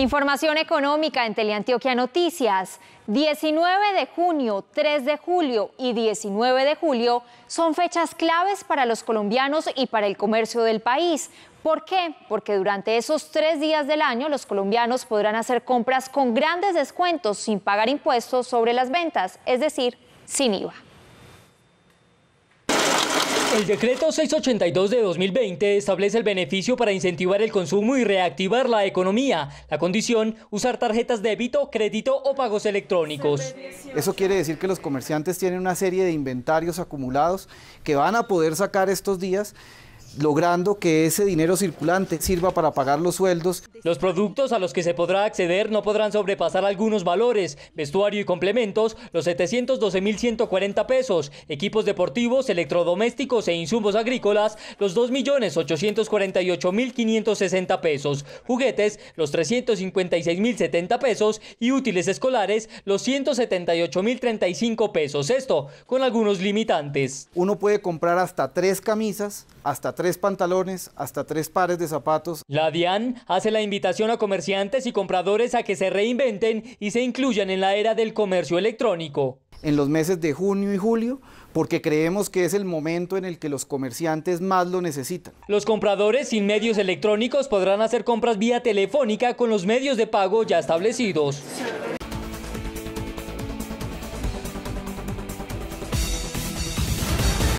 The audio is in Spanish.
Información económica en Teleantioquia Noticias. 19 de junio, 3 de julio y 19 de julio son fechas claves para los colombianos y para el comercio del país. ¿Por qué? Porque durante esos tres días del año los colombianos podrán hacer compras con grandes descuentos sin pagar impuestos sobre las ventas, es decir, sin IVA. El decreto 682 de 2020 establece el beneficio para incentivar el consumo y reactivar la economía. La condición, usar tarjetas de débito, crédito o pagos electrónicos. Eso quiere decir que los comerciantes tienen una serie de inventarios acumulados que van a poder sacar estos días logrando que ese dinero circulante sirva para pagar los sueldos. Los productos a los que se podrá acceder no podrán sobrepasar algunos valores, vestuario y complementos, los 712.140 pesos, equipos deportivos, electrodomésticos e insumos agrícolas, los 2.848.560 pesos, juguetes, los 356.070 pesos y útiles escolares, los 178.035 pesos, esto con algunos limitantes. Uno puede comprar hasta tres camisas, hasta tres pantalones hasta tres pares de zapatos. La DIAN hace la invitación a comerciantes y compradores a que se reinventen y se incluyan en la era del comercio electrónico. En los meses de junio y julio, porque creemos que es el momento en el que los comerciantes más lo necesitan. Los compradores sin medios electrónicos podrán hacer compras vía telefónica con los medios de pago ya establecidos.